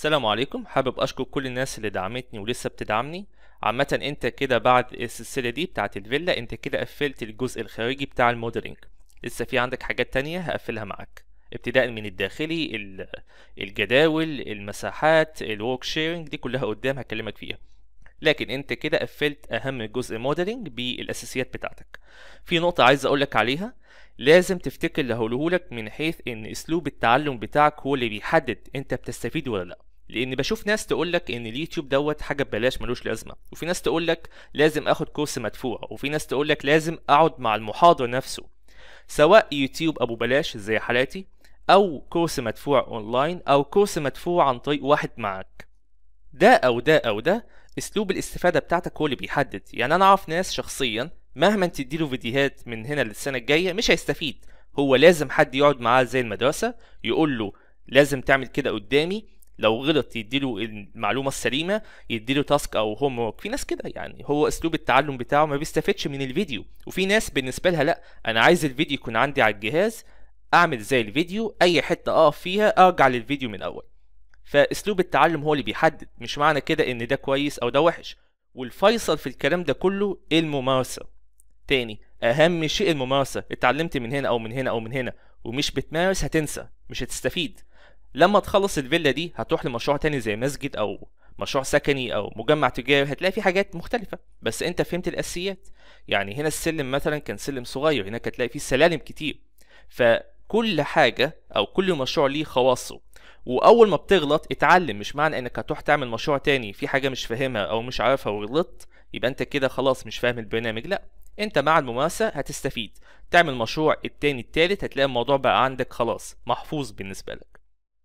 السلام عليكم حابب اشكر كل الناس اللي دعمتني ولسه بتدعمني عامة انت كده بعد السلسلة دي بتاعت الفيلا انت كده قفلت الجزء الخارجي بتاع الموديلنج لسه في عندك حاجات تانية هقفلها معاك ابتداء من الداخلي الجداول المساحات الورك شيرنج دي كلها قدام هكلمك فيها لكن انت كده قفلت اهم جزء موديلنج بالاساسيات بتاعتك في نقطه عايز اقولك عليها لازم تفتكر اللي هقولهولك من حيث ان اسلوب التعلم بتاعك هو اللي بيحدد انت بتستفيد ولا لا لان بشوف ناس تقول لك ان اليوتيوب دوت حاجه ببلاش ملوش لازمه وفي ناس تقول لك لازم اخد كورس مدفوع وفي ناس تقول لك لازم اقعد مع المحاضر نفسه سواء يوتيوب ابو بلاش زي حالاتي او كورس مدفوع اونلاين او كورس مدفوع عن طريق واحد معك ده او ده او ده اسلوب الاستفاده بتاعتك هو اللي بيحدد يعني انا اعرف ناس شخصيا مهما تديله فيديوهات من هنا للسنه الجايه مش هيستفيد هو لازم حد يقعد معاه زي المدرسه يقول له لازم تعمل كده قدامي لو غلط يديله المعلومه السليمه يديله تاسك او هوم ورك في ناس كده يعني هو اسلوب التعلم بتاعه ما بيستفدش من الفيديو وفي ناس بالنسبه لها لا انا عايز الفيديو يكون عندي على الجهاز اعمل زي الفيديو اي حته اقف فيها ارجع للفيديو من الاول فاسلوب التعلم هو اللي بيحدد مش معنى كده ان ده كويس او ده وحش والفيصل في الكلام ده كله الممارسه تاني اهم شيء الممارسه اتعلمت من هنا او من هنا او من هنا ومش بتمارس هتنسى مش هتستفيد لما تخلص الفيلا دي هتروح لمشروع تاني زي مسجد او مشروع سكني او مجمع تجاري هتلاقي فيه حاجات مختلفه بس انت فهمت الاساسيات يعني هنا السلم مثلا كان سلم صغير هناك هتلاقي فيه سلالم كتير فكل حاجه او كل مشروع ليه خواصه واول ما بتغلط اتعلم مش معنى انك هتروح تعمل مشروع تاني في حاجه مش فاهمها او مش عارفها وغلطت يبقى انت كده خلاص مش فاهم البرنامج لا انت مع الممارسه هتستفيد تعمل مشروع التاني التالت هتلاقي الموضوع بقى عندك خلاص محفوظ بالنسبه لك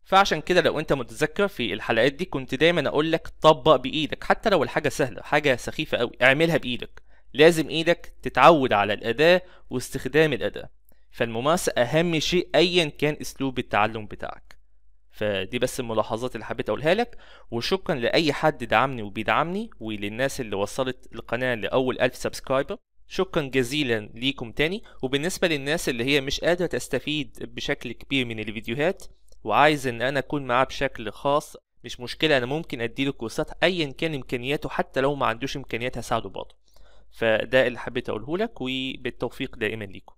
فعشان كده لو انت متذكر في الحلقات دي كنت دايما اقول لك طبق بايدك حتى لو الحاجه سهله حاجه سخيفه قوي اعملها بايدك لازم ايدك تتعود على الاداه واستخدام الاداه فالممارسه اهم شيء ايا كان اسلوب التعلم بتاعك فدي بس الملاحظات اللي حبيت اقولها لك وشكرا لاي حد دعمني وبيدعمني وللناس اللي وصلت القناه لاول 1000 سبسكرايبر شكرا جزيلا ليكم تاني وبالنسبه للناس اللي هي مش قادره تستفيد بشكل كبير من الفيديوهات وعايز ان انا اكون معاه بشكل خاص مش مشكله انا ممكن اديله كورسات ايا كان امكانياته حتى لو ما عندوش امكانيات هساعده برضه فده اللي حبيت اقوله لك وبالتوفيق دائما ليكم